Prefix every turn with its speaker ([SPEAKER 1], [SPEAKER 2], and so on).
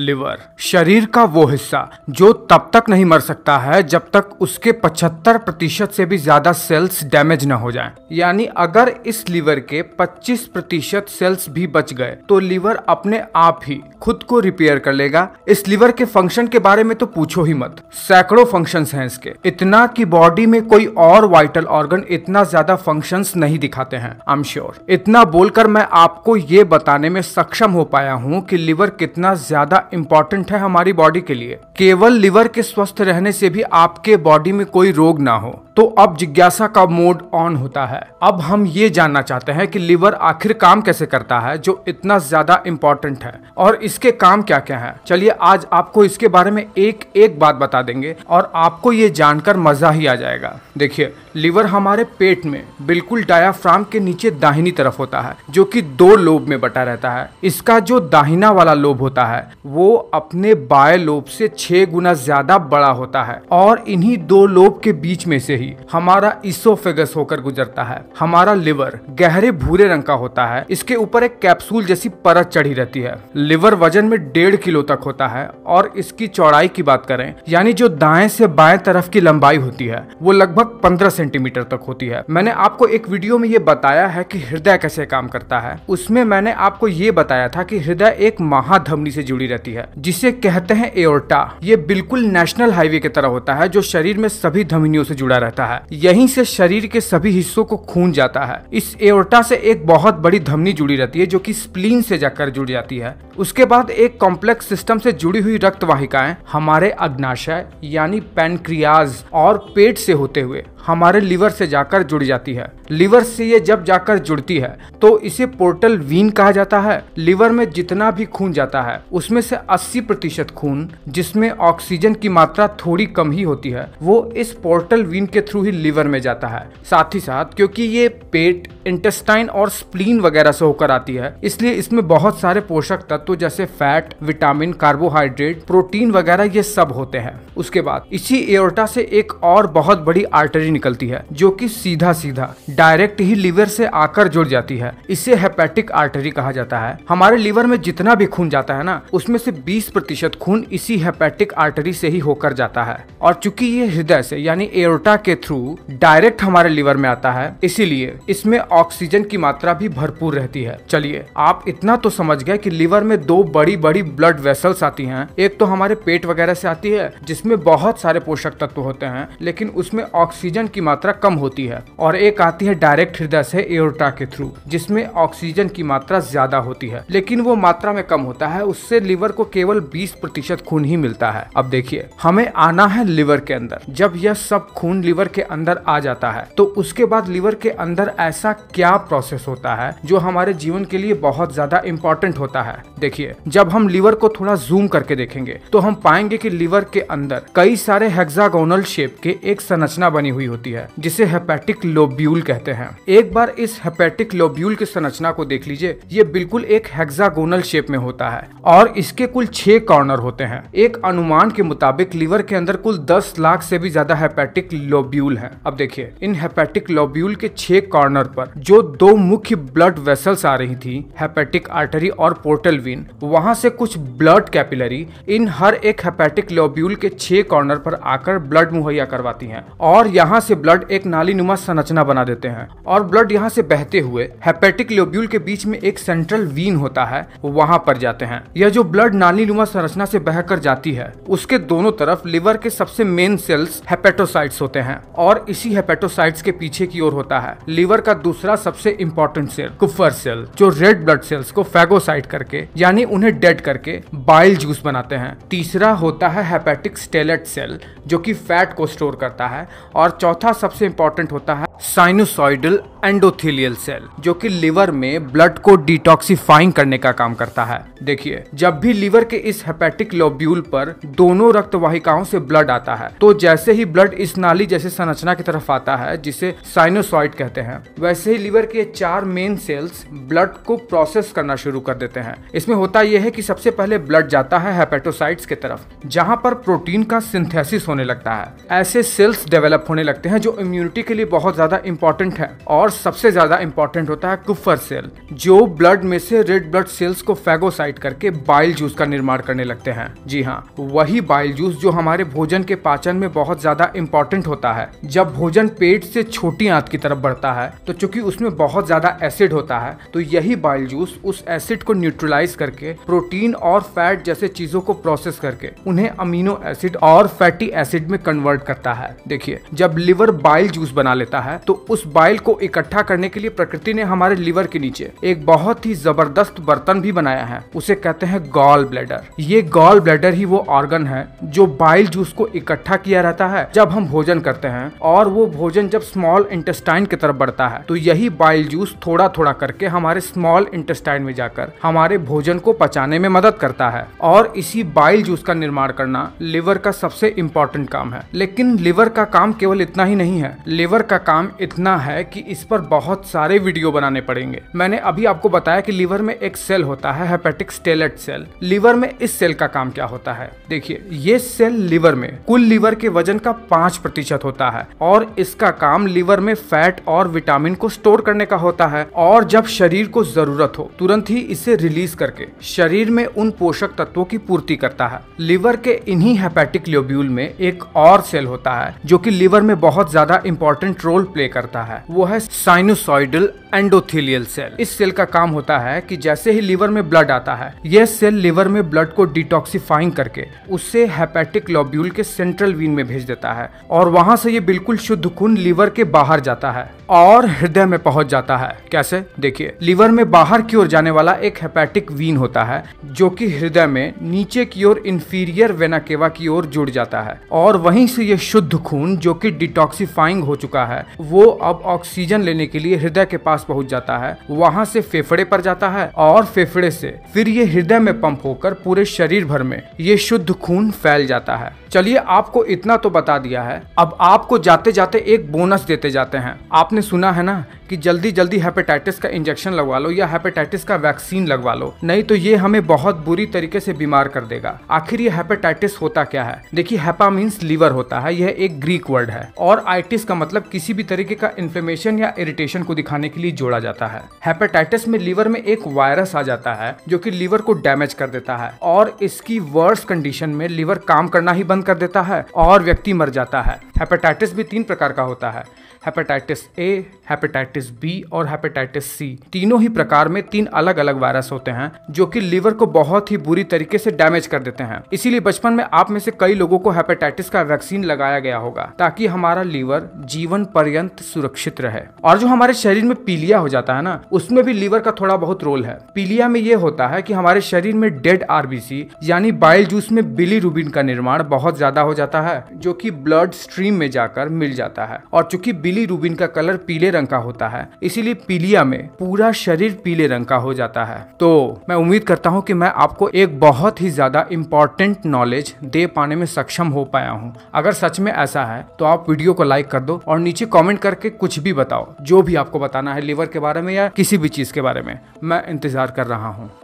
[SPEAKER 1] Liver शरीर का वो हिस्सा जो तब तक नहीं मर सकता है जब तक उसके 75 प्रतिशत से भी ज्यादा सेल्स डैमेज न हो जाएं। यानी अगर इस लिवर के 25 प्रतिशत सेल्स भी बच गए तो लिवर अपने आप ही खुद को रिपेयर कर लेगा इस लिवर के फंक्शन के बारे में तो पूछो ही मत सैकड़ों फंक्शन है इसके इतना की बॉडी में कोई और वाइटल ऑर्गन इतना ज्यादा फंक्शन नहीं दिखाते हैं आई एम श्योर इतना बोलकर मैं आपको ये बताने में सक्षम हो पाया हूँ की लिवर कितना ज्यादा इम्पोर्टेंट है हमारी बॉडी के लिए केवल लिवर के स्वस्थ रहने से भी आपके बॉडी में कोई रोग ना हो तो अब जिज्ञासा का मोड ऑन होता है अब हम ये जानना चाहते हैं कि लीवर आखिर काम कैसे करता है जो इतना ज्यादा इम्पोर्टेंट है और इसके काम क्या क्या है चलिए आज आपको इसके बारे में एक एक बात बता देंगे और आपको ये जानकर मजा ही आ जाएगा देखिए लीवर हमारे पेट में बिल्कुल डायाफ्राम के नीचे दाहिनी तरफ होता है जो कि दो लोब में बटा रहता है इसका जो दाहिना वाला लोब होता है वो अपने बाएं लोब से छह गुना ज्यादा बड़ा होता है और इन्हीं दो लोब के बीच में से ही भी हमारा इसोफेगस होकर गुजरता है हमारा लिवर गहरे भूरे रंग का होता है इसके ऊपर एक कैप्सूल जैसी परत चढ़ी रहती है लिवर वजन में डेढ़ किलो तक होता है और इसकी चौड़ाई की बात करें यानी जो दाएं से बाएं तरफ की लंबाई होती है वो लगभग पंद्रह सेंटीमीटर तक होती है मैंने आपको एक वीडियो में ये बताया है कि हृदय कैसे काम करता है उसमें मैंने आपको ये बताया था कि हृदय एक महाधमनी से जुड़ी रहती है जिसे कहते हैं एओर्टा ये बिल्कुल नेशनल हाईवे की तरह होता है जो शरीर में सभी धमनियों से जुड़ा रहता है जाता है यहीं से शरीर के सभी हिस्सों को खून जाता है इस एओर्टा से एक बहुत बड़ी धमनी जुड़ी रहती है जो कि स्प्लीन से जाकर जुड़ जाती है उसके बाद एक कॉम्प्लेक्स सिस्टम से जुड़ी हुई रक्त वाहिकाएं हमारे अग्नाशय यानी पैनक्रियाज और पेट से होते हुए हमारे लिवर से जाकर जुड़ जाती है लीवर से ये जब जाकर जुड़ती है तो इसे पोर्टल वीन कहा जाता है लीवर में जितना भी खून जाता है उसमें से 80 प्रतिशत खून जिसमें ऑक्सीजन की मात्रा थोड़ी कम ही होती है वो इस पोर्टल वीन के के थ्रू ही लीवर में जाता है साथ ही साथ क्योंकि ये पेट इंटेस्टाइन और स्प्लीन वगैरह से होकर आती है इसलिए इसमें बहुत सारे पोषक तत्व जैसे फैट विटामिन कार्बोहाइड्रेट प्रोटीन वगैरह ये सब होते हैं उसके बाद इसी एयरटा से एक और बहुत बड़ी आर्टरी निकलती है जो की सीधा सीधा डायरेक्ट ही लीवर से आकर जुड़ जाती है इसे हेपेटिक आर्टरी कहा जाता है हमारे लीवर में जितना भी खून जाता है ना उसमें से 20 प्रतिशत खून इसी हेपेटिक आर्टरी से ही होकर जाता है और चूंकि ये हृदय से यानी एयरटा के के थ्रू डायरेक्ट हमारे लिवर में आता है इसीलिए इसमें ऑक्सीजन की मात्रा भी भरपूर रहती है चलिए आप इतना तो समझ गए कि लिवर में दो बड़ी बड़ी ब्लड वेसल्स आती हैं एक तो हमारे पेट वगैरह से आती है जिसमें बहुत सारे पोषक तत्व होते हैं लेकिन उसमें ऑक्सीजन की मात्रा कम होती है और एक आती है डायरेक्ट हृदय से एयरटा के थ्रू जिसमें ऑक्सीजन की मात्रा ज्यादा होती है लेकिन वो मात्रा में कम होता है उससे लिवर को केवल बीस प्रतिशत खून ही मिलता है अब देखिए हमें आना है लीवर के अंदर जब यह सब खून लिवर लीवर के अंदर आ जाता है तो उसके बाद लीवर के अंदर ऐसा क्या प्रोसेस होता है जो हमारे जीवन के लिए बहुत ज्यादा इंपॉर्टेंट होता है देखिए जब हम लीवर को थोड़ा जूम करके देखेंगे तो हम पाएंगे कि लीवर के अंदर कई सारे हेक्सागोनल शेप के एक संरचना बनी हुई होती है जिसे हेपेटिक लोब्यूल कहते हैं एक बार इस हेपेटिक लोब्यूल की संरचना को देख लीजिए ये बिल्कुल एक हेक्सागोनल शेप में होता है और इसके कुल छह कॉर्नर होते हैं एक अनुमान के मुताबिक लीवर के अंदर कुल दस लाख से भी ज्यादा हेपेटिक लोब लोब्यूल है अब देखिए इन हेपेटिक लोब्यूल के छह कॉर्नर पर जो दो मुख्य ब्लड वेसल्स आ रही थी हेपेटिक आर्टरी और पोर्टल विन वहां से कुछ ब्लड कैपिलरी इन हर एक हेपेटिक लोब्यूल के छह कॉर्नर पर आकर ब्लड मुहैया करवाती हैं और यहाँ से ब्लड एक नाली नुमा संरचना बना देते हैं और ब्लड यहाँ से बहते हुए हेपेटिक लोब्यूल के बीच में एक सेंट्रल वीन होता है वहाँ पर जाते हैं यह जो ब्लड नाली नुमा संरचना से बहकर जाती है उसके दोनों तरफ लिवर के सबसे मेन सेल्स हेपेटोसाइट्स होते हैं और इसी हेपेटोसाइट्स के पीछे की ओर होता है लीवर का दूसरा सबसे इम्पोर्टेंट सेल कुफर सेल जो रेड ब्लड सेल्स को फैगोसाइट करके यानी उन्हें डेड करके बाइल जूस बनाते हैं तीसरा होता है हेपेटिक स्टेलेट सेल जो कि फैट को स्टोर करता है और चौथा सबसे इम्पोर्टेंट होता है साइनोसॉइडल एंडोथेलियल सेल जो कि लिवर में ब्लड को डिटॉक्सिफाइंग करने का काम करता है देखिए जब भी लिवर के इस हेपेटिक लोब्यूल पर दोनों रक्तवाहिकाओं से ब्लड आता है तो जैसे ही ब्लड इस नाली जैसे जैसे संरचना की तरफ आता है जिसे साइनोसॉइड कहते हैं वैसे ही लीवर के चार मेन सेल्स ब्लड को प्रोसेस करना शुरू कर देते हैं इसमें होता यह है कि सबसे पहले ब्लड जाता है हेपेटोसाइट्स के तरफ जहां पर प्रोटीन का सिंथेसिस होने लगता है ऐसे सेल्स डेवलप होने लगते हैं जो इम्यूनिटी के लिए बहुत ज्यादा इंपॉर्टेंट है और सबसे ज्यादा इंपॉर्टेंट होता है कुफर सेल जो ब्लड में से रेड ब्लड सेल्स को फैगोसाइट करके बाइल जूस का निर्माण करने लगते हैं जी हाँ वही बाइल जूस जो हमारे भोजन के पाचन में बहुत ज्यादा इंपॉर्टेंट होता है है जब भोजन पेट से छोटी आंत की तरफ बढ़ता है तो चूंकि उसमें बहुत ज्यादा एसिड होता है तो यही बाइल जूस उस एसिड को न्यूट्रलाइज करके प्रोटीन और फैट जैसे चीजों को प्रोसेस करके उन्हें अमीनो एसिड और फैटी एसिड में कन्वर्ट करता है देखिए जब लिवर बाइल जूस बना लेता है तो उस बाइल को इकट्ठा करने के लिए प्रकृति ने हमारे लिवर के नीचे एक बहुत ही जबरदस्त बर्तन भी बनाया है उसे कहते हैं गॉल ब्लैडर ये गॉल ब्लैडर ही वो ऑर्गन है जो बाइल जूस को इकट्ठा किया रहता है जब हम भोजन करते हैं हैं और वो भोजन जब स्मॉल इंटेस्टाइन की तरफ बढ़ता है तो यही बाइल जूस थोड़ा थोड़ा करके हमारे स्मॉल इंटेस्टाइन में जाकर हमारे भोजन को पचाने में मदद करता है और इसी बाइल जूस का निर्माण करना लिवर का सबसे इम्पोर्टेंट काम है लेकिन लिवर का काम केवल इतना ही नहीं है लिवर का काम इतना है कि इस पर बहुत सारे वीडियो बनाने पड़ेंगे मैंने अभी आपको बताया कि लिवर में एक सेल होता है हेपेटिक स्टेलेट सेल लिवर में इस सेल का काम क्या होता है देखिए ये सेल लिवर में कुल लिवर के वजन का पांच प्रतिशत होता है होता है और इसका काम लीवर में फैट और विटामिन को स्टोर करने का होता है और जब शरीर को जरूरत हो तुरंत ही इसे रिलीज करके शरीर में उन पोषक तत्वों की पूर्ति करता है लीवर के इन्हीं हेपेटिक लोब्यूल में एक और सेल होता है जो कि लिवर में बहुत ज्यादा इंपॉर्टेंट रोल प्ले करता है वो है साइनोसॉइडल एंडोथिलियल सेल इस सेल का काम होता है कि जैसे ही लिवर में ब्लड आता है यह सेल लीवर में ब्लड को डिटॉक्सिफाइंग करके उसे हेपेटिक लोब्यूल के सेंट्रल वीन में भेज देता है और वहां से ये बिल्कुल शुद्ध खून लीवर के बाहर जाता है और हृदय में पहुंच जाता है कैसे देखिए लीवर में बाहर की ओर जाने वाला एक हेपेटिक वीन होता है जो कि हृदय में नीचे की ओर इंफीरियर वेनाकेवा की ओर जुड़ जाता है और वहीं से ये शुद्ध खून जो कि डिटॉक्सिफाइंग हो चुका है वो अब ऑक्सीजन लेने के लिए हृदय के पास पहुंच जाता है वहां से फेफड़े पर जाता है और फेफड़े से फिर ये हृदय में पंप होकर पूरे शरीर भर में ये शुद्ध खून फैल जाता है चलिए आपको इतना तो बता दिया है अब आपको जाते जाते एक बोनस देते जाते हैं आपने आपने सुना है ना कि जल्दी जल्दी हेपेटाइटिस का इंजेक्शन लगवा लो या हेपेटाइटिस का वैक्सीन लगवा लो नहीं तो ये हमें बहुत बुरी तरीके से बीमार कर देगा आखिर ये हेपेटाइटिस होता क्या है देखिए हेपा मीन्स लीवर होता है यह एक ग्रीक वर्ड है और आइटिस का मतलब किसी भी तरीके का इन्फ्लेमेशन या इरिटेशन को दिखाने के लिए जोड़ा जाता है हेपेटाइटिस में लीवर में एक वायरस आ जाता है जो की लीवर को डैमेज कर देता है और इसकी वर्स कंडीशन में लीवर काम करना ही बंद कर देता है और व्यक्ति मर जाता है हेपेटाइटिस भी तीन प्रकार का होता है हेपेटाइटिस ए हेपेटाइटिस बी और हेपेटाइटिस सी तीनों ही प्रकार में तीन अलग अलग वायरस होते हैं जो कि लीवर को बहुत ही बुरी तरीके से डैमेज कर देते हैं इसीलिए बचपन में आप में से कई लोगों को हेपेटाइटिस का वैक्सीन लगाया गया होगा ताकि हमारा लीवर जीवन पर्यंत सुरक्षित रहे और जो हमारे शरीर में पीलिया हो जाता है ना उसमें भी लीवर का थोड़ा बहुत रोल है पीलिया में ये होता है की हमारे शरीर में डेड आरबीसी यानी बाइल जूस में बिली रूबिन का निर्माण बहुत ज्यादा हो जाता है जो की ब्लड स्ट्रीम क्रीम में जाकर मिल जाता है और चूंकि बिली रूबिन का कलर पीले रंग का होता है इसीलिए पीलिया में पूरा शरीर पीले रंग का हो जाता है तो मैं उम्मीद करता हूँ कि मैं आपको एक बहुत ही ज्यादा इम्पोर्टेंट नॉलेज दे पाने में सक्षम हो पाया हूँ अगर सच में ऐसा है तो आप वीडियो को लाइक कर दो और नीचे कॉमेंट करके कुछ भी बताओ जो भी आपको बताना है लिवर के बारे में या किसी भी चीज के बारे में मैं इंतजार कर रहा हूँ